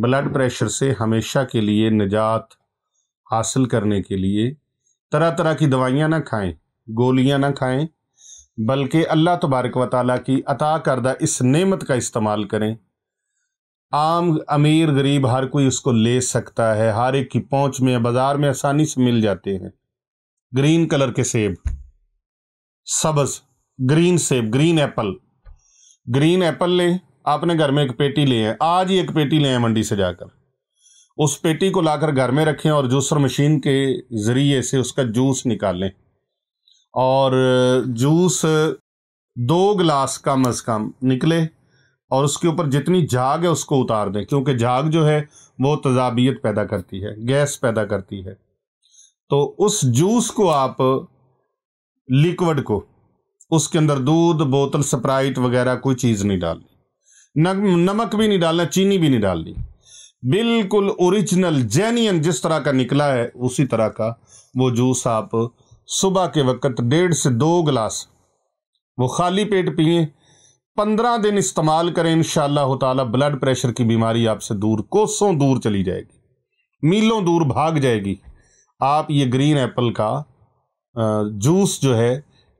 blood pressure से हमेशा के लिए निजात हासिल करने के लिए तरह तरह की दवाइयाँ ना खाएं गोलियाँ ना खाएं बल्कि अल्लाह तबारक व ताली की अता करदा इस नेमत का इस्तेमाल करें आम अमीर गरीब हर कोई उसको ले सकता है हर एक की पहुंच में बाज़ार में आसानी से मिल जाते हैं ग्रीन कलर के सेब सब्ज़ ग्रीन सेब ग्रीन एप्पल ग्रीन एप्पल लें आपने घर में एक पेटी ले है आज ही एक पेटी ले हैं मंडी से जाकर उस पेटी को लाकर घर में रखें और जूसर मशीन के ज़रिए से उसका जूस निकालें और जूस दो गिलास कम अज़ कम निकले और उसके ऊपर जितनी झाग है उसको उतार दें क्योंकि झाग जो है वो तजाबियत पैदा करती है गैस पैदा करती है तो उस जूस को आप लिक्विड को उसके अंदर दूध बोतल स्प्राइट वगैरह कोई चीज़ नहीं डालें नमक भी नहीं डालना चीनी भी नहीं डालनी बिल्कुल ओरिजिनल जेनियन जिस तरह का निकला है उसी तरह का वो जूस आप सुबह के वक्त डेढ़ से दो गिलास वो खाली पेट पिए पंद्रह दिन इस्तेमाल करें इन शह ब्लड प्रेशर की बीमारी आपसे दूर कोसों दूर चली जाएगी मीलों दूर भाग जाएगी आप ये ग्रीन एप्पल का जूस जो है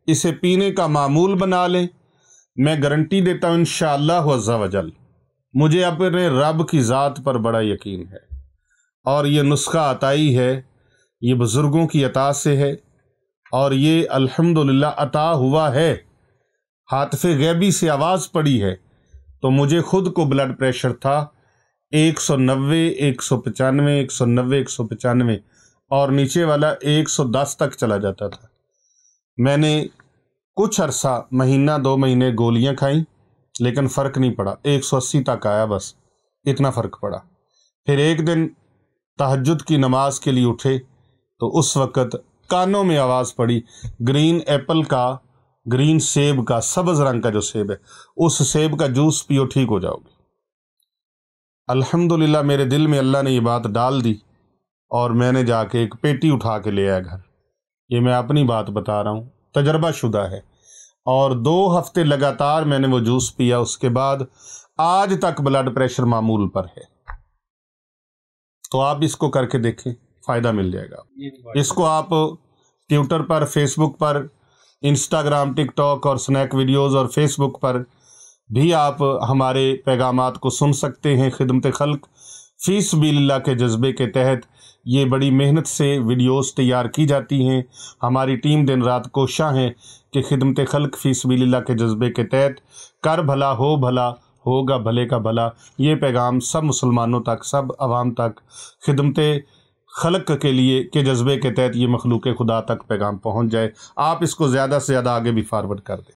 इसे पीने का मामूल बना लें मैं गारंटी देता हूँ इन वजल मुझे अपने रब की ज़ात पर बड़ा यकीन है और ये नुस्खा अताई है ये बुज़ुर्गों की अता से है और ये अल्हम्दुलिल्लाह अता हुआ है हाथफ गैबी से आवाज़ पड़ी है तो मुझे खुद को ब्लड प्रेशर था एक सौ नब्बे एक सौ पचानवे एक सौ नब्बे एक सौ पचानवे और नीचे वाला एक सौ दस तक चला जाता था मैंने कुछ अरसा महीना दो महीने गोलियां खाई लेकिन फ़र्क नहीं पड़ा एक सौ अस्सी तक आया बस इतना फ़र्क पड़ा फिर एक दिन तहजद की नमाज के लिए उठे तो उस वक़्त कानों में आवाज़ पड़ी ग्रीन एप्पल का ग्रीन सेब का सब्ज रंग का जो सेब है उस सेब का जूस पियो ठीक हो जाओगे अल्हम्दुलिल्लाह मेरे दिल में अल्लाह ने ये बात डाल दी और मैंने जाके एक पेटी उठा के ले आया घर ये मैं अपनी बात बता रहा हूँ तजर्बाशुदा है और दो हफ्ते लगातार मैंने वो जूस पिया उसके बाद आज तक ब्लड प्रेशर मामूल पर है तो आप इसको करके देखें फ़ायदा मिल जाएगा इसको आप ट्विटर पर फेसबुक पर इंस्टाग्राम टिकटॉक और स्नैक वीडियोस और फेसबुक पर भी आप हमारे पैगाम को सुन सकते हैं खिदमत खल्क फीस बिल्ला के जज्बे के तहत ये बड़ी मेहनत से वीडियोस तैयार की जाती हैं हमारी टीम दिन रात कोशा है कि खिदमत फीस फ़ीसबील्ला के जज्बे के तहत कर भला हो भला होगा भले का भला ये पैगाम सब मुसलमानों तक सब आवाम तक खिदमत खलक के लिए के जज्बे के तहत ये मखलूक खुदा तक पैगाम पहुँच जाए आप इसको ज़्यादा से ज़्यादा आगे भी फारवर्ड कर दें